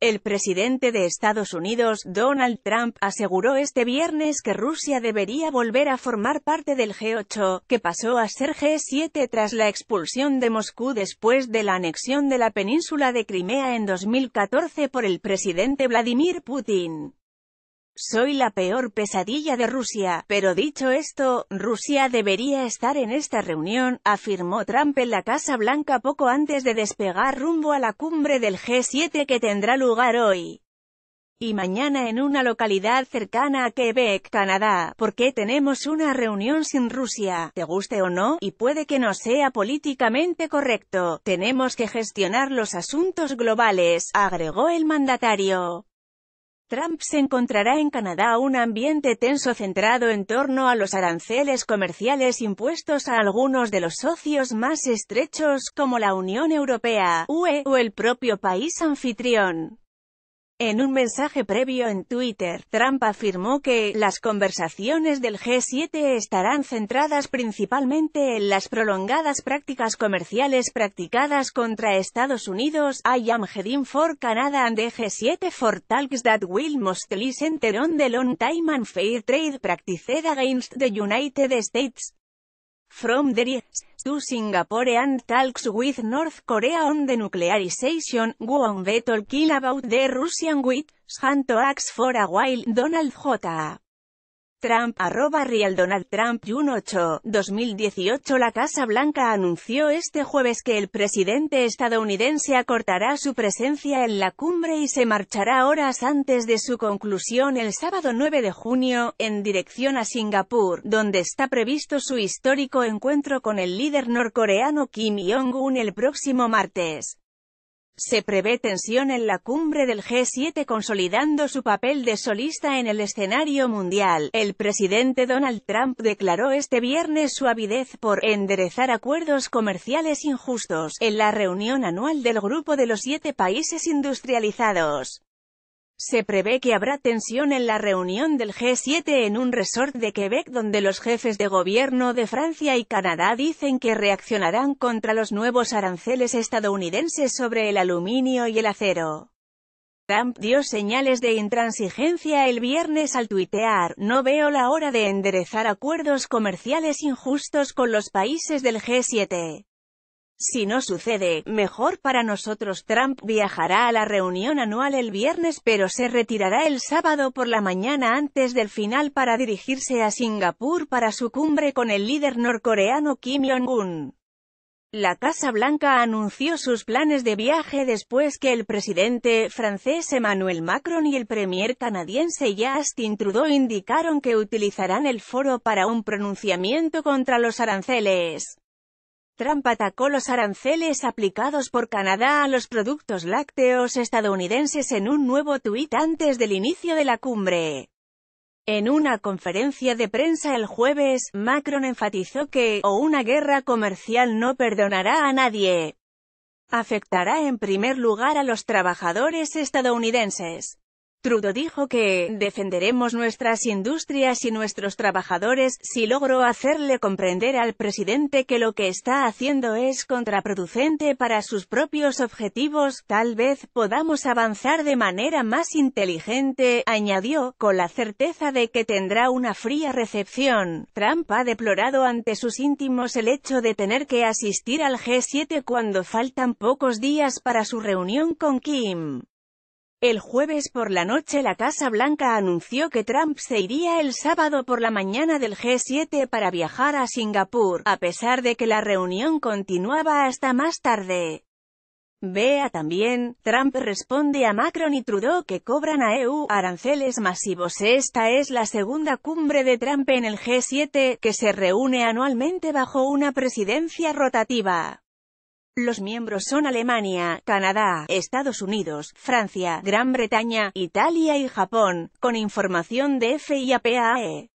El presidente de Estados Unidos, Donald Trump, aseguró este viernes que Rusia debería volver a formar parte del G8, que pasó a ser G7 tras la expulsión de Moscú después de la anexión de la península de Crimea en 2014 por el presidente Vladimir Putin. Soy la peor pesadilla de Rusia, pero dicho esto, Rusia debería estar en esta reunión, afirmó Trump en la Casa Blanca poco antes de despegar rumbo a la cumbre del G7 que tendrá lugar hoy y mañana en una localidad cercana a Quebec, Canadá, porque tenemos una reunión sin Rusia, te guste o no, y puede que no sea políticamente correcto, tenemos que gestionar los asuntos globales, agregó el mandatario. Trump se encontrará en Canadá un ambiente tenso centrado en torno a los aranceles comerciales impuestos a algunos de los socios más estrechos como la Unión Europea, UE, o el propio país anfitrión. En un mensaje previo en Twitter, Trump afirmó que las conversaciones del G7 estarán centradas principalmente en las prolongadas prácticas comerciales practicadas contra Estados Unidos. I am heading for Canada and the G7 for talks that will mostly center on the long time and fair trade practiced against the United States. from there to Singapore and talks with North Korea on the nuclearization. not be talking about the Russian with Santoax for a while Donald J. Trump, arroba Real Donald Trump, June 8, 2018 La Casa Blanca anunció este jueves que el presidente estadounidense acortará su presencia en la cumbre y se marchará horas antes de su conclusión el sábado 9 de junio, en dirección a Singapur, donde está previsto su histórico encuentro con el líder norcoreano Kim Jong-un el próximo martes. Se prevé tensión en la cumbre del G7 consolidando su papel de solista en el escenario mundial. El presidente Donald Trump declaró este viernes su avidez por enderezar acuerdos comerciales injustos en la reunión anual del Grupo de los Siete Países Industrializados. Se prevé que habrá tensión en la reunión del G7 en un resort de Quebec donde los jefes de gobierno de Francia y Canadá dicen que reaccionarán contra los nuevos aranceles estadounidenses sobre el aluminio y el acero. Trump dio señales de intransigencia el viernes al tuitear, no veo la hora de enderezar acuerdos comerciales injustos con los países del G7. Si no sucede, mejor para nosotros. Trump viajará a la reunión anual el viernes pero se retirará el sábado por la mañana antes del final para dirigirse a Singapur para su cumbre con el líder norcoreano Kim Jong-un. La Casa Blanca anunció sus planes de viaje después que el presidente francés Emmanuel Macron y el premier canadiense Justin Trudeau indicaron que utilizarán el foro para un pronunciamiento contra los aranceles. Trump atacó los aranceles aplicados por Canadá a los productos lácteos estadounidenses en un nuevo tuit antes del inicio de la cumbre. En una conferencia de prensa el jueves, Macron enfatizó que, o una guerra comercial no perdonará a nadie. Afectará en primer lugar a los trabajadores estadounidenses. Trudeau dijo que «defenderemos nuestras industrias y nuestros trabajadores» si logro hacerle comprender al presidente que lo que está haciendo es contraproducente para sus propios objetivos, tal vez podamos avanzar de manera más inteligente, añadió, con la certeza de que tendrá una fría recepción. Trump ha deplorado ante sus íntimos el hecho de tener que asistir al G7 cuando faltan pocos días para su reunión con Kim. El jueves por la noche la Casa Blanca anunció que Trump se iría el sábado por la mañana del G7 para viajar a Singapur, a pesar de que la reunión continuaba hasta más tarde. Vea también, Trump responde a Macron y Trudeau que cobran a EU aranceles masivos. Esta es la segunda cumbre de Trump en el G7, que se reúne anualmente bajo una presidencia rotativa. Los miembros son Alemania, Canadá, Estados Unidos, Francia, Gran Bretaña, Italia y Japón, con información de FIAPAE.